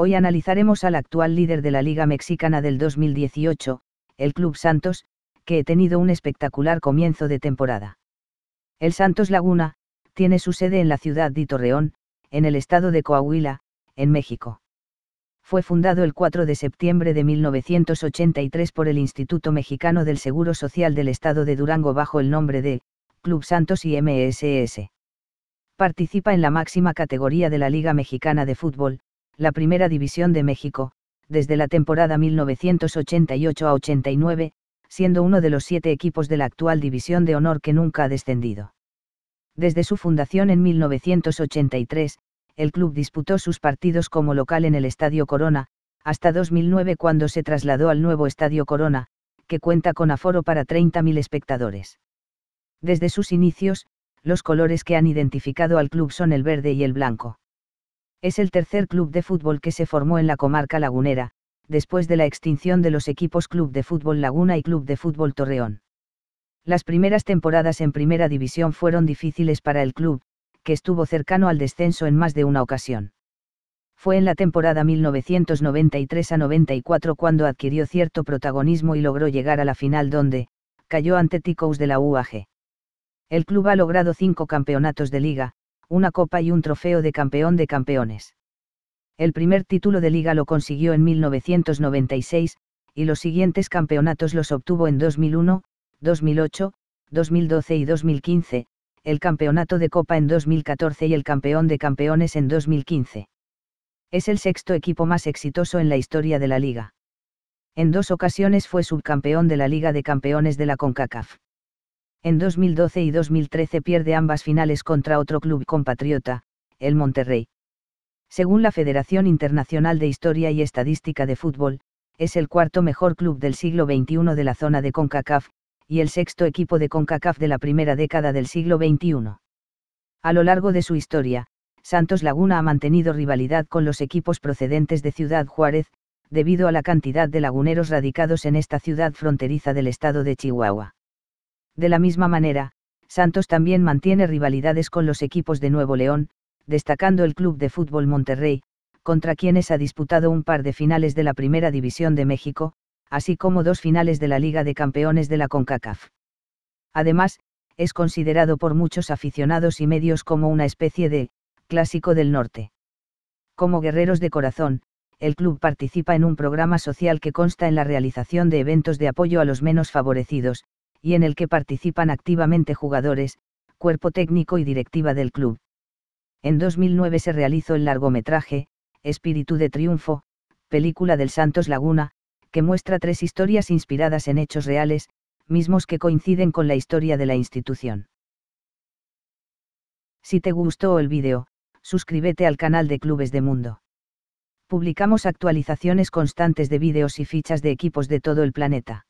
Hoy analizaremos al actual líder de la Liga Mexicana del 2018, el Club Santos, que he tenido un espectacular comienzo de temporada. El Santos Laguna, tiene su sede en la ciudad de Torreón, en el estado de Coahuila, en México. Fue fundado el 4 de septiembre de 1983 por el Instituto Mexicano del Seguro Social del Estado de Durango bajo el nombre de Club Santos y MSS. Participa en la máxima categoría de la Liga Mexicana de Fútbol, la Primera División de México, desde la temporada 1988 a 89, siendo uno de los siete equipos de la actual División de Honor que nunca ha descendido. Desde su fundación en 1983, el club disputó sus partidos como local en el Estadio Corona, hasta 2009 cuando se trasladó al nuevo Estadio Corona, que cuenta con aforo para 30.000 espectadores. Desde sus inicios, los colores que han identificado al club son el verde y el blanco. Es el tercer club de fútbol que se formó en la comarca lagunera, después de la extinción de los equipos Club de Fútbol Laguna y Club de Fútbol Torreón. Las primeras temporadas en Primera División fueron difíciles para el club, que estuvo cercano al descenso en más de una ocasión. Fue en la temporada 1993 a 94 cuando adquirió cierto protagonismo y logró llegar a la final donde, cayó ante Ticos de la UAG. El club ha logrado cinco campeonatos de liga, una copa y un trofeo de campeón de campeones. El primer título de liga lo consiguió en 1996, y los siguientes campeonatos los obtuvo en 2001, 2008, 2012 y 2015, el campeonato de Copa en 2014 y el campeón de campeones en 2015. Es el sexto equipo más exitoso en la historia de la liga. En dos ocasiones fue subcampeón de la Liga de Campeones de la CONCACAF. En 2012 y 2013 pierde ambas finales contra otro club compatriota, el Monterrey. Según la Federación Internacional de Historia y Estadística de Fútbol, es el cuarto mejor club del siglo XXI de la zona de CONCACAF, y el sexto equipo de CONCACAF de la primera década del siglo XXI. A lo largo de su historia, Santos Laguna ha mantenido rivalidad con los equipos procedentes de Ciudad Juárez, debido a la cantidad de laguneros radicados en esta ciudad fronteriza del estado de Chihuahua. De la misma manera, Santos también mantiene rivalidades con los equipos de Nuevo León, destacando el Club de Fútbol Monterrey, contra quienes ha disputado un par de finales de la Primera División de México, así como dos finales de la Liga de Campeones de la CONCACAF. Además, es considerado por muchos aficionados y medios como una especie de clásico del norte. Como guerreros de corazón, el club participa en un programa social que consta en la realización de eventos de apoyo a los menos favorecidos, y en el que participan activamente jugadores, cuerpo técnico y directiva del club. En 2009 se realizó el largometraje, Espíritu de Triunfo, película del Santos Laguna, que muestra tres historias inspiradas en hechos reales, mismos que coinciden con la historia de la institución. Si te gustó el vídeo, suscríbete al canal de Clubes de Mundo. Publicamos actualizaciones constantes de videos y fichas de equipos de todo el planeta.